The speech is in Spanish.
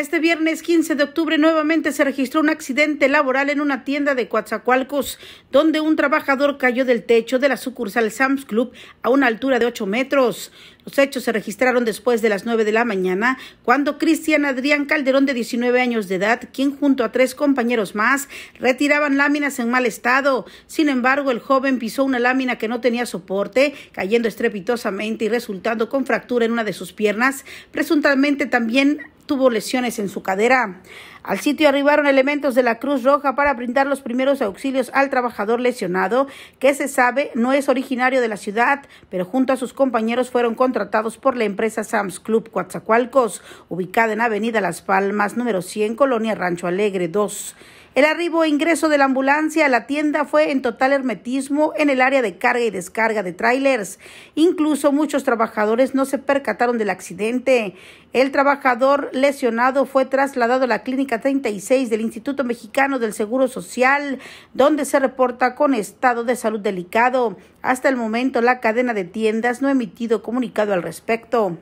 Este viernes 15 de octubre nuevamente se registró un accidente laboral en una tienda de Coatzacoalcos, donde un trabajador cayó del techo de la sucursal Sam's Club a una altura de 8 metros. Los hechos se registraron después de las 9 de la mañana, cuando Cristian Adrián Calderón, de 19 años de edad, quien junto a tres compañeros más retiraban láminas en mal estado. Sin embargo, el joven pisó una lámina que no tenía soporte, cayendo estrepitosamente y resultando con fractura en una de sus piernas, presuntamente también tuvo lesiones en su cadera. Al sitio arribaron elementos de la Cruz Roja para brindar los primeros auxilios al trabajador lesionado, que se sabe no es originario de la ciudad, pero junto a sus compañeros fueron contratados por la empresa Sam's Club Coatzacoalcos, ubicada en Avenida Las Palmas, número 100, Colonia Rancho Alegre 2. El arribo e ingreso de la ambulancia a la tienda fue en total hermetismo en el área de carga y descarga de trailers. Incluso muchos trabajadores no se percataron del accidente. El trabajador lesionado fue trasladado a la clínica 36 del Instituto Mexicano del Seguro Social, donde se reporta con estado de salud delicado. Hasta el momento, la cadena de tiendas no ha emitido comunicado al respecto.